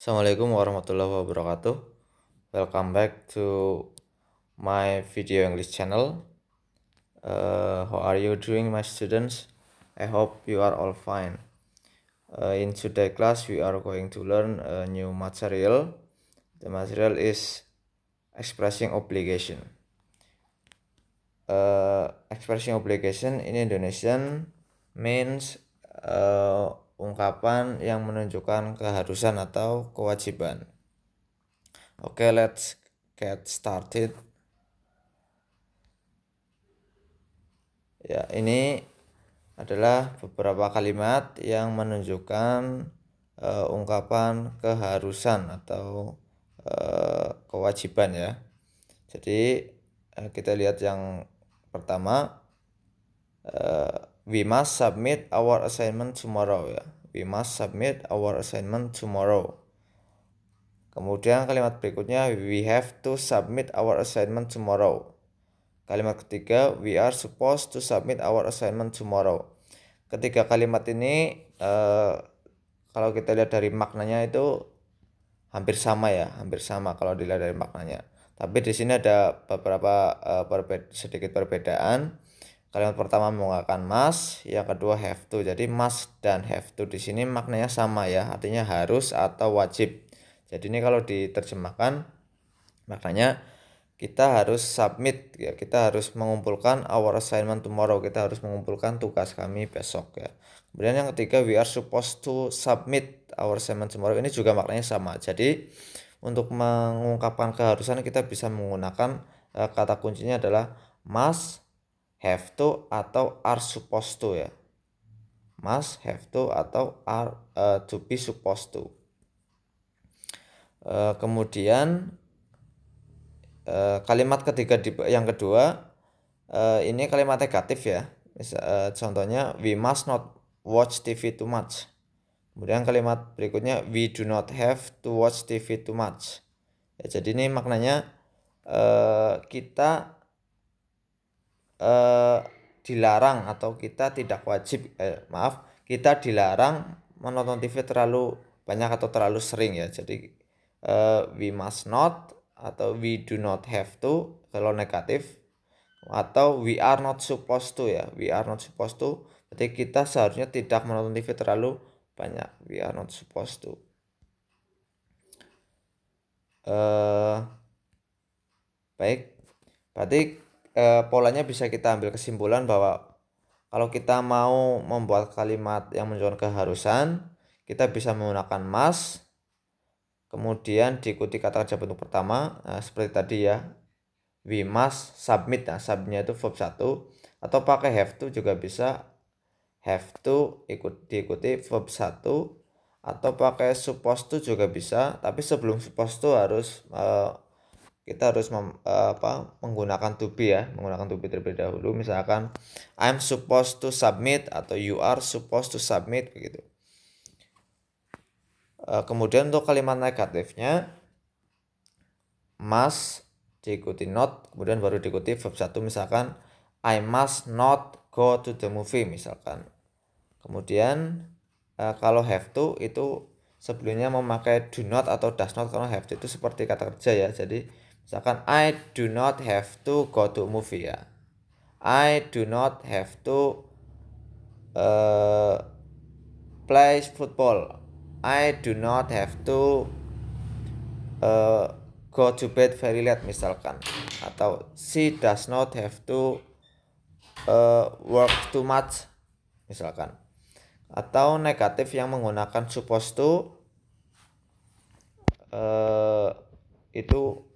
Assalamualaikum warahmatullahi wabarakatuh. Welcome back to my video English channel. Uh, how are you doing, my students? I hope you are all fine. Uh, in today class, we are going to learn a new material. The material is expressing obligation. Uh, expressing obligation in Indonesian means uh, ungkapan yang menunjukkan keharusan atau kewajiban. Oke, okay, let's get started. Ya, ini adalah beberapa kalimat yang menunjukkan uh, ungkapan keharusan atau uh, kewajiban ya. Jadi uh, kita lihat yang pertama uh, we must submit our assignment tomorrow ya We must submit our assignment tomorrow. Kemudian kalimat berikutnya we have to submit our assignment tomorrow. Kalimat ketiga we are supposed to submit our assignment tomorrow. Ketiga kalimat ini eh, kalau kita lihat dari maknanya itu hampir sama ya, hampir sama kalau dilihat dari maknanya. Tapi di sini ada beberapa eh, sedikit perbedaan Kalimat pertama menggunakan must, yang kedua have to. Jadi must dan have to di sini maknanya sama ya, artinya harus atau wajib. Jadi ini kalau diterjemahkan maknanya kita harus submit ya, kita harus mengumpulkan our assignment tomorrow, kita harus mengumpulkan tugas kami besok ya. Kemudian yang ketiga we are supposed to submit our assignment tomorrow ini juga maknanya sama. Jadi untuk mengungkapkan keharusan kita bisa menggunakan uh, kata kuncinya adalah must have to atau are supposed to ya must have to atau are uh, to be supposed to uh, kemudian uh, kalimat ketiga di yang kedua uh, ini kalimat negatif ya uh, contohnya we must not watch TV too much kemudian kalimat berikutnya we do not have to watch TV too much ya, jadi ini maknanya uh, kita eh, dilarang atau kita tidak wajib eh, maaf kita dilarang menonton TV terlalu banyak atau terlalu sering ya jadi eh, we must not atau we do not have to kalau negatif atau we are not supposed to ya we are not supposed to berarti kita seharusnya tidak menonton TV terlalu banyak we are not supposed to eh uh, baik berarti eh, polanya bisa kita ambil kesimpulan bahwa kalau kita mau membuat kalimat yang menunjukkan keharusan, kita bisa menggunakan must, kemudian diikuti kata kerja bentuk pertama, nah, seperti tadi ya, we must submit, nah submitnya itu verb 1, atau pakai have to juga bisa, have to ikut, diikuti verb 1, atau pakai supposed to juga bisa, tapi sebelum supposed to harus uh, kita harus mem, eh, apa, menggunakan to be ya, menggunakan to be terlebih dahulu. Misalkan I'm supposed to submit atau you are supposed to submit begitu. Eh, kemudian untuk kalimat negatifnya must diikuti not, kemudian baru diikuti verb satu misalkan I must not go to the movie misalkan. Kemudian eh, kalau have to itu sebelumnya memakai do not atau does not karena have to itu seperti kata kerja ya. Jadi Misalkan I do not have to go to movie ya. I do not have to uh, play football. I do not have to uh, go to bed very late misalkan. Atau she does not have to uh, work too much misalkan. Atau negatif yang menggunakan supposed to uh, itu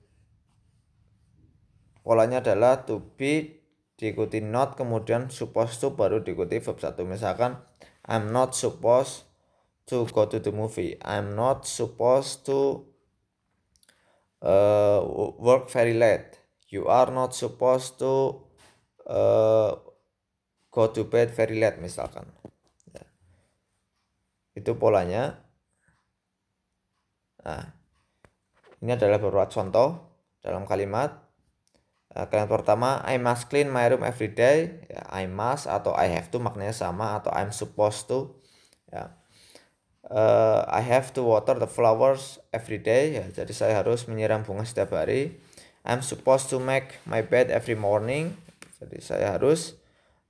polanya adalah to be diikuti not kemudian supposed to baru diikuti verb satu misalkan I'm not supposed to go to the movie I'm not supposed to uh, work very late you are not supposed to uh, go to bed very late misalkan ya. itu polanya nah ini adalah beberapa contoh dalam kalimat Eh, kalian pertama I must clean my room every day ya, I must atau I have to maknanya sama atau I'm supposed to ya uh, I have to water the flowers every day ya jadi saya harus menyiram bunga setiap hari I'm supposed to make my bed every morning jadi saya harus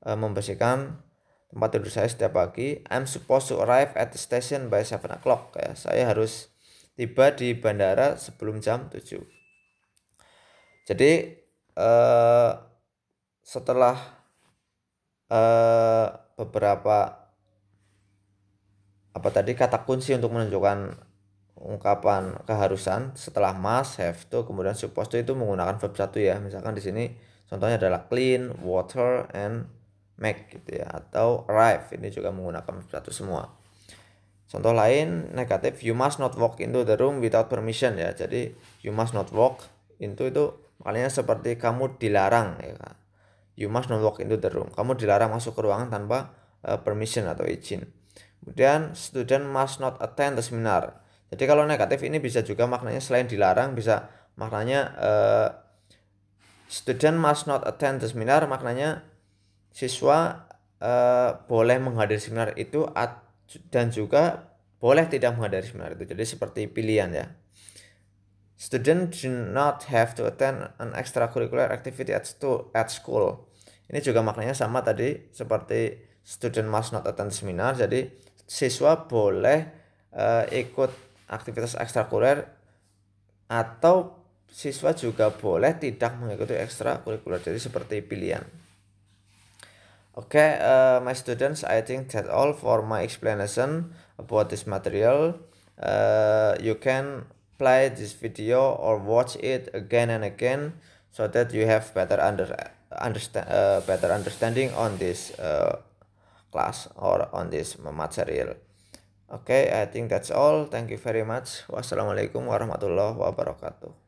uh, membersihkan tempat tidur saya setiap pagi I'm supposed to arrive at the station by 7 o'clock ya saya harus tiba di bandara sebelum jam 7 jadi uh, setelah uh, beberapa apa tadi kata kunci untuk menunjukkan ungkapan keharusan setelah must have to kemudian supposed to itu menggunakan verb satu ya misalkan di sini contohnya adalah clean water and make gitu ya atau arrive ini juga menggunakan verb satu semua contoh lain negatif you must not walk into the room without permission ya jadi you must not walk into itu Maknanya seperti kamu dilarang ya. Kan? You must not walk into the room. Kamu dilarang masuk ke ruangan tanpa uh, permission atau izin. Kemudian student must not attend the seminar. Jadi kalau negatif ini bisa juga maknanya selain dilarang bisa maknanya uh, student must not attend the seminar maknanya siswa uh, boleh menghadiri seminar itu at, dan juga boleh tidak menghadiri seminar itu. Jadi seperti pilihan ya. Student do not have to attend an extracurricular activity at, stu- at school. Ini juga maknanya sama tadi seperti student must not attend seminar. Jadi siswa boleh uh, ikut aktivitas ekstrakurikuler atau siswa juga boleh tidak mengikuti ekstrakurikuler. Jadi seperti pilihan. Oke, okay, uh, eh, my students, I think that all for my explanation about this material. Uh, you can play this video or watch it again and again so that you have better under understand uh, better understanding on this uh, class or on this material okay i think that's all thank you very much wassalamualaikum warahmatullahi wabarakatuh